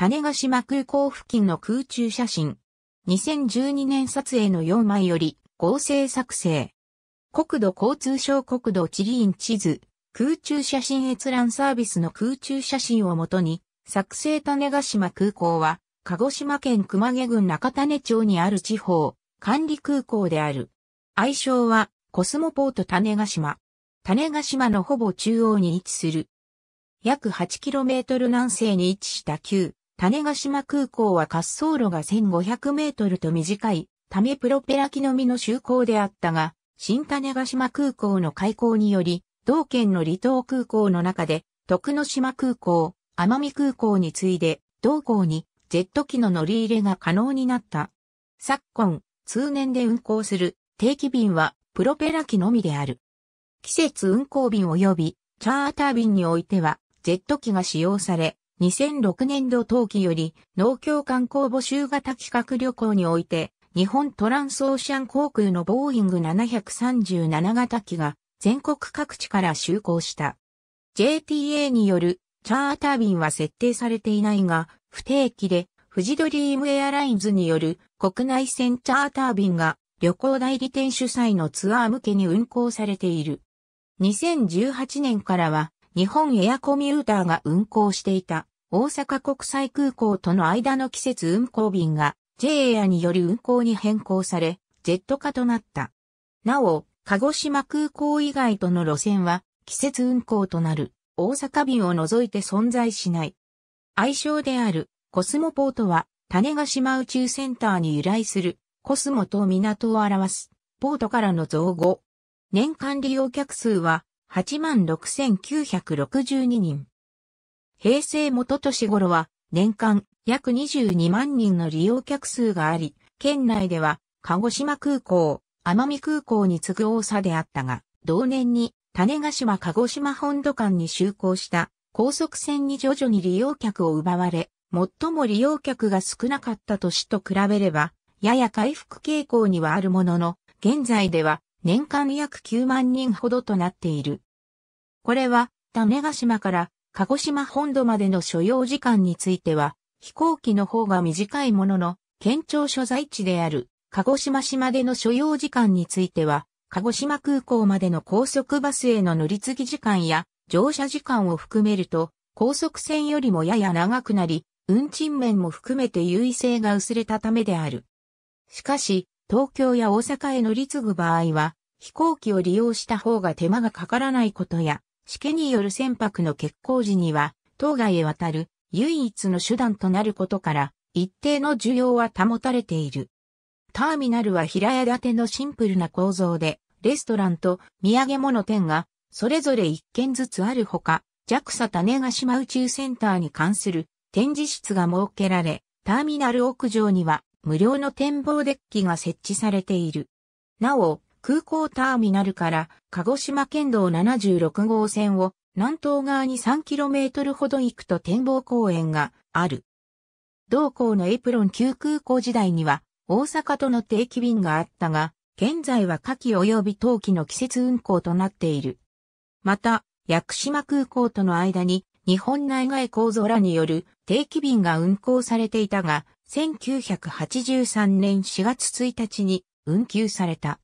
種子島空港付近の空中写真。2012年撮影の4枚より合成作成。国土交通省国土地理院地図、空中写真閲覧サービスの空中写真をもとに、作成種子島空港は、鹿児島県熊毛郡中種町にある地方、管理空港である。愛称は、コスモポート種子島。種子島のほぼ中央に位置する。約 8km 南西に位置した旧、種ヶ島空港は滑走路が1500メートルと短いためプロペラ機のみの就航であったが、新種ヶ島空港の開港により、同県の離島空港の中で、徳之島空港、奄美空港に次いで、同港にジェット機の乗り入れが可能になった。昨今、通年で運航する定期便はプロペラ機のみである。季節運航便及びチャーター便においては、ジェット機が使用され、2006年度冬季より農協観光募集型企画旅行において日本トランスオーシャン航空のボーイング737型機が全国各地から就航した。JTA によるチャーター便は設定されていないが不定期で富士ドリームエアラインズによる国内線チャーター便が旅行代理店主催のツアー向けに運行されている。2018年からは日本エアコミューターが運航していた大阪国際空港との間の季節運行便が J エアにより運行に変更され、Z 化となった。なお、鹿児島空港以外との路線は季節運行となる大阪便を除いて存在しない。愛称であるコスモポートは種ヶ島宇宙センターに由来するコスモと港を表すポートからの造語。年間利用客数は86,962人。平成元年頃は年間約22万人の利用客数があり、県内では鹿児島空港、奄美空港に次ぐ多さであったが、同年に種ヶ島鹿児島本土間に就航した高速船に徐々に利用客を奪われ、最も利用客が少なかった年と比べれば、やや回復傾向にはあるものの、現在では年間約9万人ほどとなっている。これは、種ヶ島から鹿児島本土までの所要時間については、飛行機の方が短いものの、県庁所在地である鹿児島市までの所要時間については、鹿児島空港までの高速バスへの乗り継ぎ時間や乗車時間を含めると、高速線よりもやや長くなり、運賃面も含めて優位性が薄れたためである。しかし、東京や大阪へ乗り継ぐ場合は、飛行機を利用した方が手間がかからないことや、死刑による船舶の欠航時には、当該へ渡る唯一の手段となることから、一定の需要は保たれている。ターミナルは平屋建てのシンプルな構造で、レストランと土産物店が、それぞれ一軒ずつあるほか、JAXA 種ヶ島宇宙センターに関する展示室が設けられ、ターミナル屋上には無料の展望デッキが設置されている。なお、空港ターミナルから鹿児島県道76号線を南東側に 3km ほど行くと展望公園がある。同校のエプロン旧空港時代には大阪との定期便があったが、現在は夏季及び冬季の季節運航となっている。また、屋久島空港との間に日本内外構造らによる定期便が運航されていたが、1983年4月1日に運休された。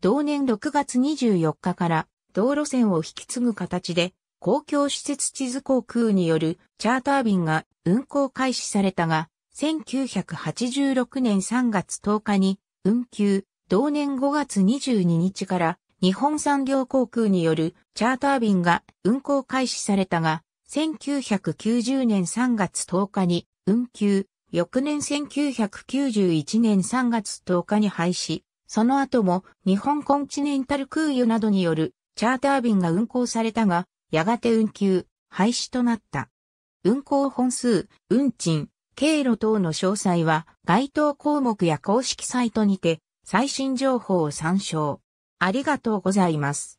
同年6月24日から道路線を引き継ぐ形で公共施設地図航空によるチャーター便が運行開始されたが、1986年3月10日に運休、同年5月22日から日本産業航空によるチャーター便が運行開始されたが、1990年3月10日に運休、翌年1991年3月10日に廃止、その後も日本コンチネンタル空輸などによるチャーター便が運行されたが、やがて運休、廃止となった。運行本数、運賃、経路等の詳細は該当項目や公式サイトにて最新情報を参照。ありがとうございます。